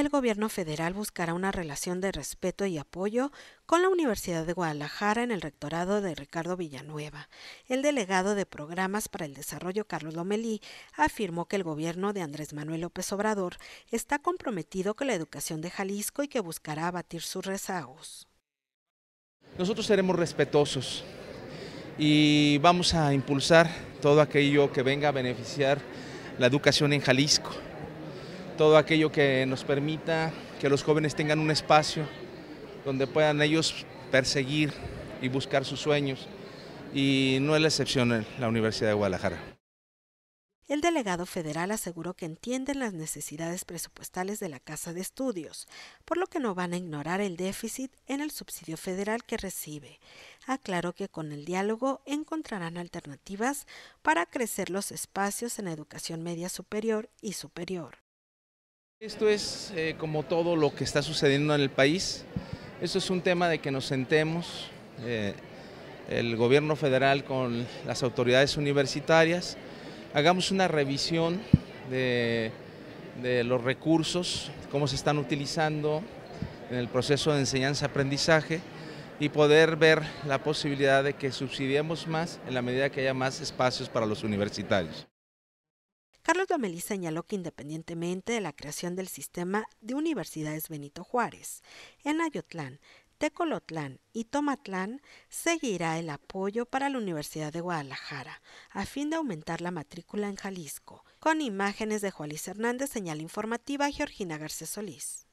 el gobierno federal buscará una relación de respeto y apoyo con la Universidad de Guadalajara en el rectorado de Ricardo Villanueva. El delegado de Programas para el Desarrollo, Carlos Lomelí, afirmó que el gobierno de Andrés Manuel López Obrador está comprometido con la educación de Jalisco y que buscará abatir sus rezagos. Nosotros seremos respetuosos y vamos a impulsar todo aquello que venga a beneficiar la educación en Jalisco todo aquello que nos permita que los jóvenes tengan un espacio donde puedan ellos perseguir y buscar sus sueños. Y no es la excepción la Universidad de Guadalajara. El delegado federal aseguró que entienden las necesidades presupuestales de la Casa de Estudios, por lo que no van a ignorar el déficit en el subsidio federal que recibe. Aclaró que con el diálogo encontrarán alternativas para crecer los espacios en educación media superior y superior. Esto es eh, como todo lo que está sucediendo en el país. Esto es un tema de que nos sentemos, eh, el gobierno federal con las autoridades universitarias, hagamos una revisión de los recursos, cómo se están utilizando en el proceso de enseñanza-aprendizaje y poder ver la posibilidad de que subsidiemos más en la medida que haya más espacios para los universitarios. Carlos Domelí señaló que independientemente de la creación del sistema de universidades Benito Juárez, en Ayotlán, Tecolotlán y Tomatlán seguirá el apoyo para la Universidad de Guadalajara a fin de aumentar la matrícula en Jalisco, con imágenes de Juárez Hernández, señal informativa Georgina Garcés Solís.